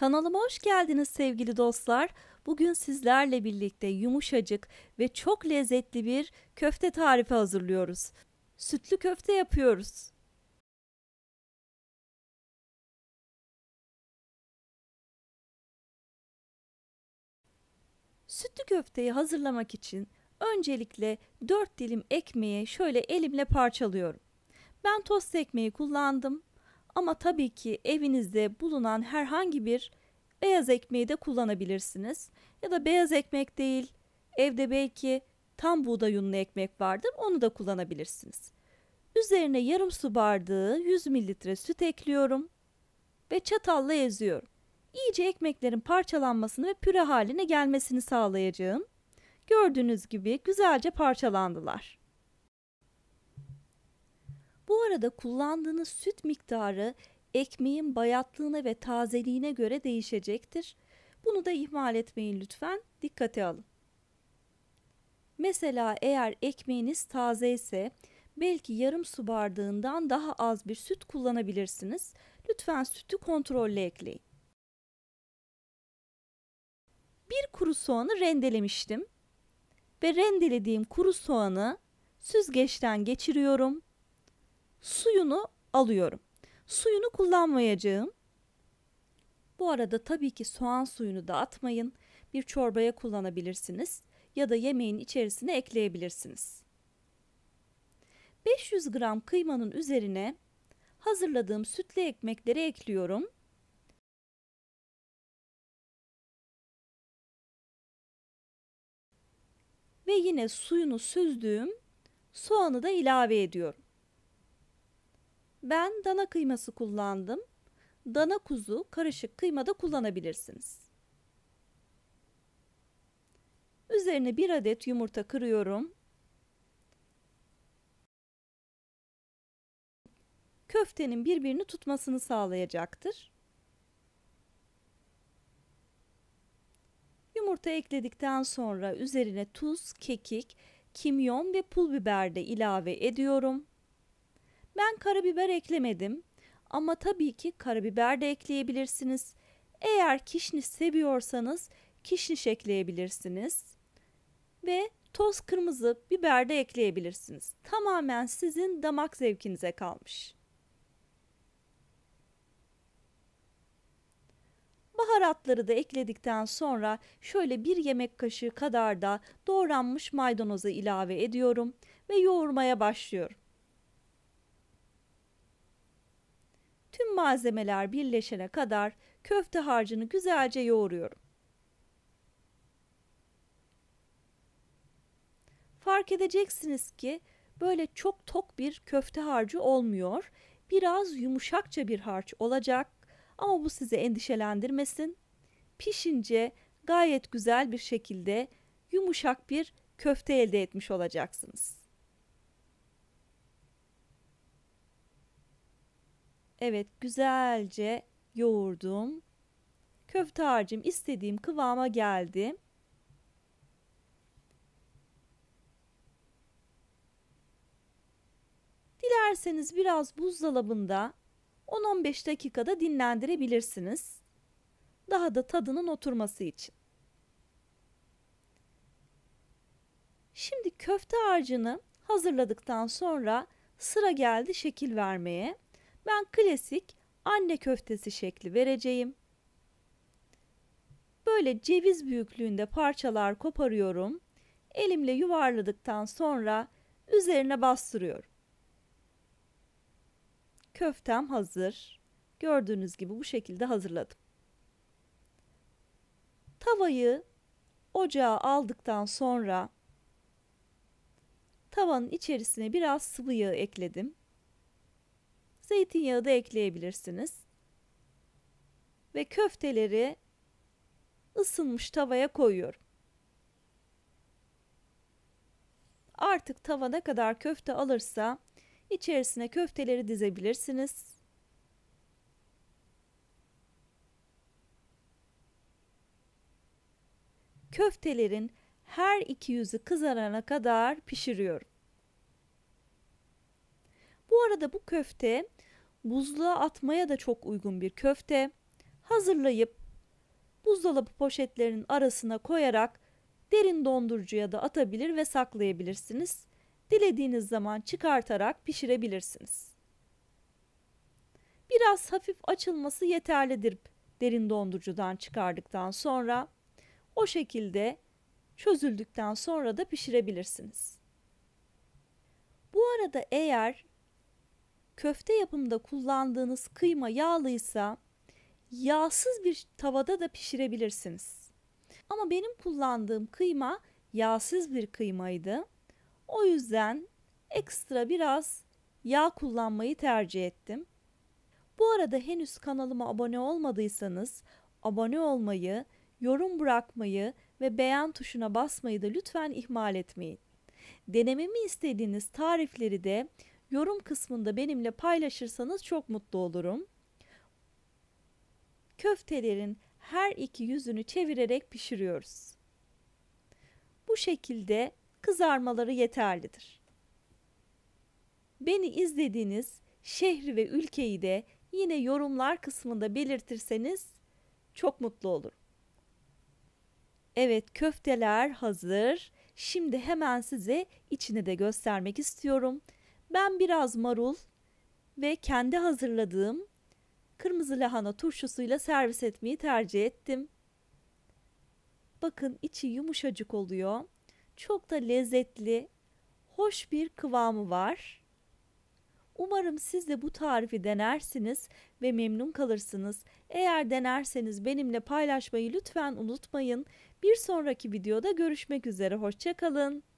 Kanalıma hoş geldiniz sevgili dostlar. Bugün sizlerle birlikte yumuşacık ve çok lezzetli bir köfte tarifi hazırlıyoruz. Sütlü köfte yapıyoruz. Sütlü köfteyi hazırlamak için öncelikle 4 dilim ekmeği şöyle elimle parçalıyorum. Ben tost ekmeği kullandım. Ama tabii ki evinizde bulunan herhangi bir beyaz ekmeği de kullanabilirsiniz. Ya da beyaz ekmek değil, evde belki tam buğday unlu ekmek vardır, onu da kullanabilirsiniz. Üzerine yarım su bardağı 100 mililitre süt ekliyorum ve çatalla eziyorum. İyice ekmeklerin parçalanmasını ve püre haline gelmesini sağlayacağım. Gördüğünüz gibi güzelce parçalandılar. Bu arada kullandığınız süt miktarı ekmeğin bayatlığına ve tazeliğine göre değişecektir. Bunu da ihmal etmeyin lütfen. Dikkate alın. Mesela eğer ekmeğiniz taze ise belki yarım su bardağından daha az bir süt kullanabilirsiniz. Lütfen sütü kontrollü ekleyin. Bir kuru soğanı rendelemiştim ve rendelediğim kuru soğanı süzgeçten geçiriyorum suyunu alıyorum. Suyunu kullanmayacağım. Bu arada tabii ki soğan suyunu da atmayın. Bir çorbaya kullanabilirsiniz ya da yemeğin içerisine ekleyebilirsiniz. 500 gram kıymanın üzerine hazırladığım sütlü ekmekleri ekliyorum. Ve yine suyunu süzdüğüm soğanı da ilave ediyorum. Ben dana kıyması kullandım. Dana kuzu karışık kıyma da kullanabilirsiniz. Üzerine bir adet yumurta kırıyorum. Köftenin birbirini tutmasını sağlayacaktır. Yumurta ekledikten sonra üzerine tuz, kekik, kimyon ve pul biber de ilave ediyorum. Ben karabiber eklemedim ama tabii ki karabiber de ekleyebilirsiniz. Eğer kişniş seviyorsanız kişniş ekleyebilirsiniz. Ve toz kırmızı biber de ekleyebilirsiniz. Tamamen sizin damak zevkinize kalmış. Baharatları da ekledikten sonra şöyle bir yemek kaşığı kadar da doğranmış maydanozu ilave ediyorum ve yoğurmaya başlıyorum. Tüm malzemeler birleşene kadar köfte harcını güzelce yoğuruyorum. Fark edeceksiniz ki böyle çok tok bir köfte harcı olmuyor. Biraz yumuşakça bir harç olacak ama bu sizi endişelendirmesin. Pişince gayet güzel bir şekilde yumuşak bir köfte elde etmiş olacaksınız. Evet güzelce yoğurdum. Köfte harcım istediğim kıvama geldi. Dilerseniz biraz buzdolabında 10-15 dakikada dinlendirebilirsiniz. Daha da tadının oturması için. Şimdi köfte harcını hazırladıktan sonra sıra geldi şekil vermeye. Ben klasik anne köftesi şekli vereceğim. Böyle ceviz büyüklüğünde parçalar koparıyorum. Elimle yuvarladıktan sonra üzerine bastırıyorum. Köftem hazır. Gördüğünüz gibi bu şekilde hazırladım. Tavayı ocağa aldıktan sonra tavanın içerisine biraz sıvı yağ ekledim. Zeytinyağı da ekleyebilirsiniz. Ve köfteleri ısınmış tavaya koyuyorum. Artık tava ne kadar köfte alırsa içerisine köfteleri dizebilirsiniz. Köftelerin her iki yüzü kızarana kadar pişiriyorum. Bu arada bu köfte buzluğa atmaya da çok uygun bir köfte. Hazırlayıp buzdolabı poşetlerinin arasına koyarak derin dondurucuya da atabilir ve saklayabilirsiniz. Dilediğiniz zaman çıkartarak pişirebilirsiniz. Biraz hafif açılması yeterlidir derin dondurucudan çıkardıktan sonra o şekilde çözüldükten sonra da pişirebilirsiniz. Bu arada eğer köfte yapımında kullandığınız kıyma yağlıysa yağsız bir tavada da pişirebilirsiniz. Ama benim kullandığım kıyma yağsız bir kıymaydı. O yüzden ekstra biraz yağ kullanmayı tercih ettim. Bu arada henüz kanalıma abone olmadıysanız abone olmayı, yorum bırakmayı ve beğen tuşuna basmayı da lütfen ihmal etmeyin. Denememi istediğiniz tarifleri de Yorum kısmında benimle paylaşırsanız çok mutlu olurum. Köftelerin her iki yüzünü çevirerek pişiriyoruz. Bu şekilde kızarmaları yeterlidir. Beni izlediğiniz şehri ve ülkeyi de yine yorumlar kısmında belirtirseniz çok mutlu olurum. Evet köfteler hazır. Şimdi hemen size içini de göstermek istiyorum. Ben biraz marul ve kendi hazırladığım kırmızı lahana turşusuyla servis etmeyi tercih ettim. Bakın içi yumuşacık oluyor. Çok da lezzetli, hoş bir kıvamı var. Umarım siz de bu tarifi denersiniz ve memnun kalırsınız. Eğer denerseniz benimle paylaşmayı lütfen unutmayın. Bir sonraki videoda görüşmek üzere. Hoşçakalın.